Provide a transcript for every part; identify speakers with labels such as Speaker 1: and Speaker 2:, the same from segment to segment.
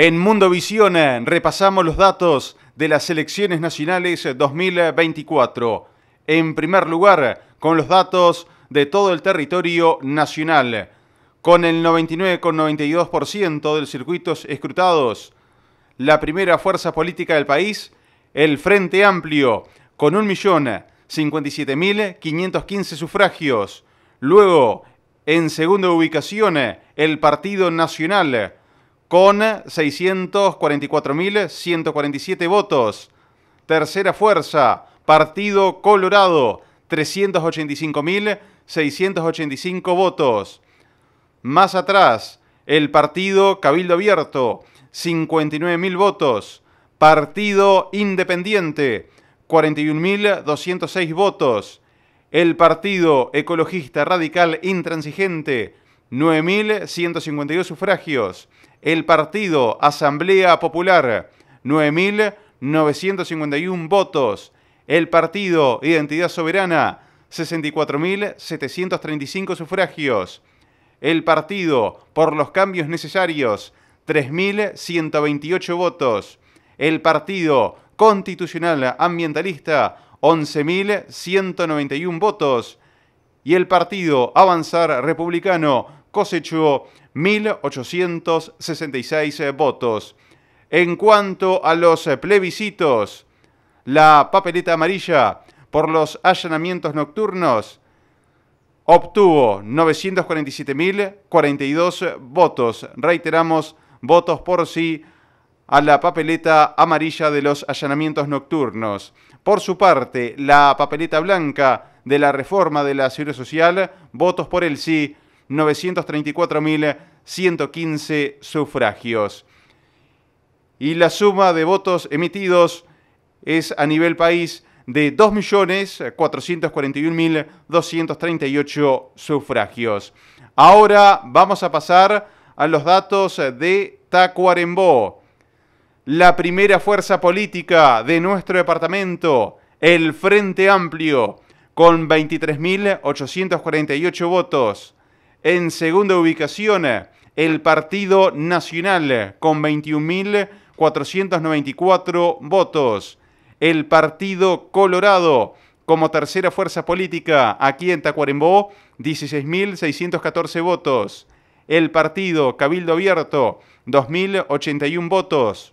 Speaker 1: En Mundo Visión eh, repasamos los datos de las elecciones nacionales 2024. Eh, en primer lugar, con los datos de todo el territorio nacional, con el 99,92% de los circuitos escrutados. La primera fuerza política del país, el Frente Amplio, con 1.057.515 sufragios. Luego, en segunda ubicación, eh, el Partido Nacional, con 644.147 votos. Tercera fuerza, Partido Colorado, 385.685 votos. Más atrás, el Partido Cabildo Abierto, 59.000 votos. Partido Independiente, 41.206 votos. El Partido Ecologista Radical Intransigente, 9.152 sufragios el partido Asamblea Popular, 9.951 votos. El partido Identidad Soberana, 64.735 sufragios. El partido Por los Cambios Necesarios, 3.128 votos. El partido Constitucional Ambientalista, 11.191 votos. Y el partido Avanzar Republicano, cosechó 1.866 eh, votos. En cuanto a los eh, plebiscitos, la papeleta amarilla por los allanamientos nocturnos obtuvo 947.042 eh, votos. Reiteramos, votos por sí a la papeleta amarilla de los allanamientos nocturnos. Por su parte, la papeleta blanca de la reforma de la seguridad social, votos por el sí, 934.115 sufragios. Y la suma de votos emitidos es a nivel país de 2.441.238 sufragios. Ahora vamos a pasar a los datos de Tacuarembó, la primera fuerza política de nuestro departamento, el Frente Amplio, con 23.848 votos. En segunda ubicación, el Partido Nacional con 21.494 votos. El Partido Colorado como tercera fuerza política aquí en Tacuarembó, 16.614 votos. El partido Cabildo Abierto, 2.081 votos.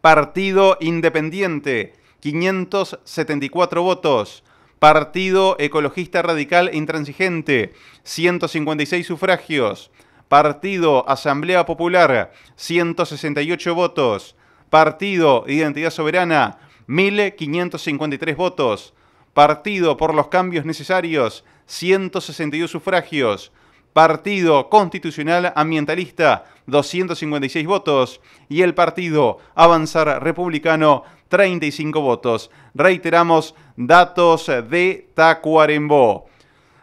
Speaker 1: Partido Independiente, 574 votos. Partido Ecologista Radical Intransigente, 156 sufragios. Partido Asamblea Popular, 168 votos. Partido Identidad Soberana, 1.553 votos. Partido por los cambios necesarios, 162 sufragios. Partido Constitucional Ambientalista, 256 votos. Y el Partido Avanzar Republicano, 35 votos. Reiteramos datos de Tacuarembó.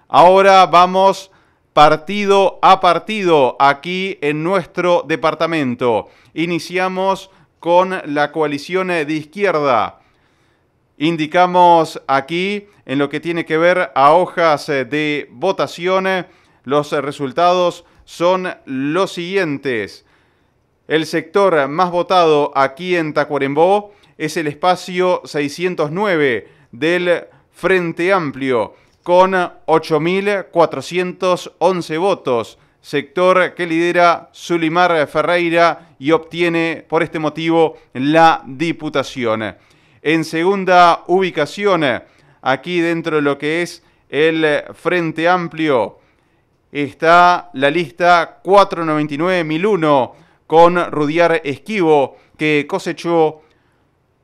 Speaker 1: Ahora vamos partido a partido aquí en nuestro departamento. Iniciamos con la coalición de izquierda. Indicamos aquí en lo que tiene que ver a hojas de votación. Los resultados son los siguientes. El sector más votado aquí en Tacuarembó es el espacio 609 del Frente Amplio, con 8.411 votos, sector que lidera Zulimar Ferreira y obtiene por este motivo la Diputación. En segunda ubicación, aquí dentro de lo que es el Frente Amplio, está la lista 499.001 con Rudiar Esquivo, que cosechó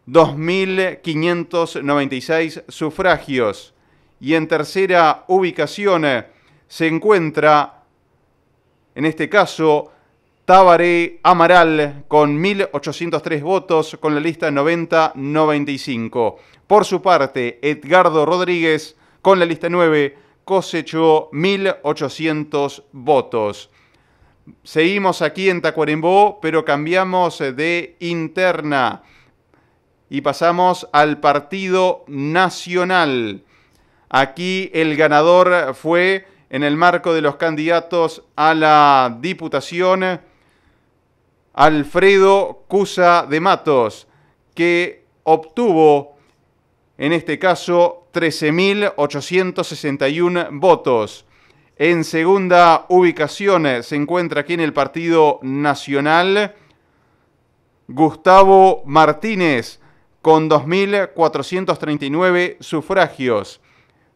Speaker 1: 2.596 sufragios. Y en tercera ubicación eh, se encuentra, en este caso, Tabaré Amaral con 1.803 votos con la lista 90-95. Por su parte, Edgardo Rodríguez con la lista 9 cosechó 1.800 votos. Seguimos aquí en Tacuarembó, pero cambiamos eh, de interna. Y pasamos al Partido Nacional. Aquí el ganador fue en el marco de los candidatos a la Diputación Alfredo Cusa de Matos, que obtuvo en este caso 13.861 votos. En segunda ubicación se encuentra aquí en el Partido Nacional Gustavo Martínez con 2.439 sufragios.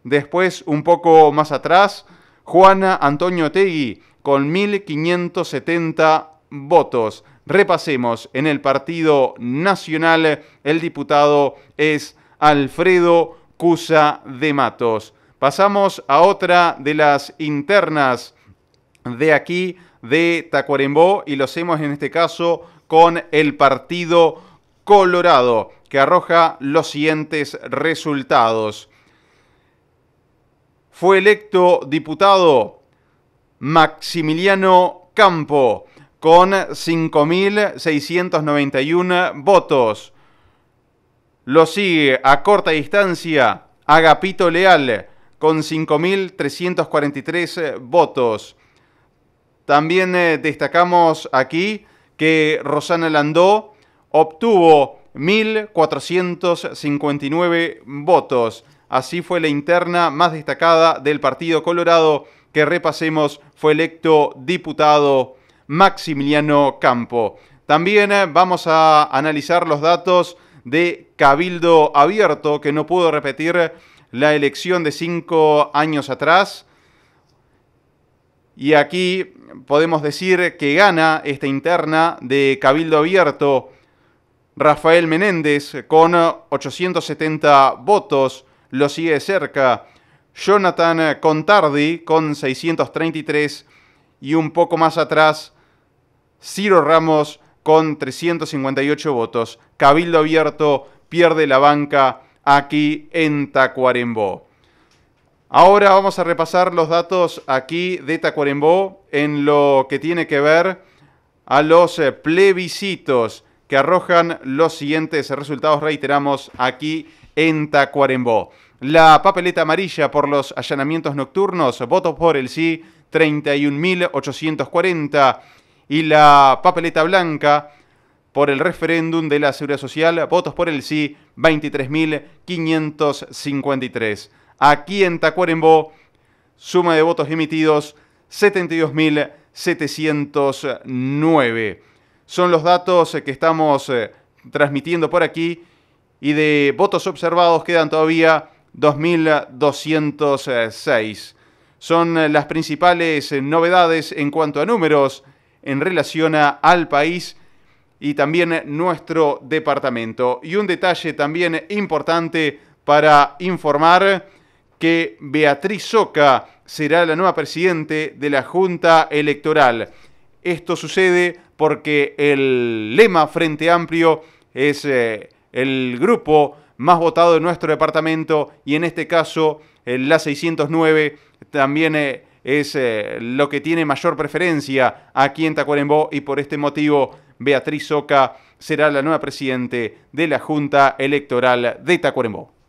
Speaker 1: Después, un poco más atrás, Juana Antonio Tegui con 1.570 votos. Repasemos, en el Partido Nacional el diputado es Alfredo Cusa de Matos. Pasamos a otra de las internas de aquí de Tacuarembó y lo hacemos en este caso con el Partido Colorado que arroja los siguientes resultados. Fue electo diputado Maximiliano Campo con 5.691 votos. Lo sigue a corta distancia Agapito Leal con 5.343 votos. También eh, destacamos aquí que Rosana Landó obtuvo 1.459 votos. Así fue la interna más destacada del Partido Colorado que repasemos fue electo diputado Maximiliano Campo. También eh, vamos a analizar los datos de Cabildo Abierto, que no pudo repetir la elección de cinco años atrás. Y aquí podemos decir que gana esta interna de Cabildo Abierto Rafael Menéndez con 870 votos lo sigue cerca. Jonathan Contardi con 633 y un poco más atrás Ciro Ramos con 358 votos. Cabildo Abierto pierde la banca aquí en Tacuarembó. Ahora vamos a repasar los datos aquí de Tacuarembó en lo que tiene que ver a los plebiscitos que arrojan los siguientes resultados, reiteramos, aquí en Tacuarembó. La papeleta amarilla por los allanamientos nocturnos, votos por el sí, 31.840. Y la papeleta blanca por el referéndum de la Seguridad Social, votos por el sí, 23.553. Aquí en Tacuarembó, suma de votos emitidos, 72.709 son los datos eh, que estamos eh, transmitiendo por aquí y de votos observados quedan todavía 2.206. Son eh, las principales novedades en cuanto a números en relación al país y también nuestro departamento. Y un detalle también importante para informar que Beatriz Soca será la nueva presidente de la Junta Electoral. Esto sucede porque el lema Frente Amplio es eh, el grupo más votado de nuestro departamento y en este caso el eh, la 609 también eh, es lo que tiene mayor preferencia aquí en Tacuarembó y por este motivo Beatriz Soca será la nueva presidente de la Junta Electoral de Tacuarembó.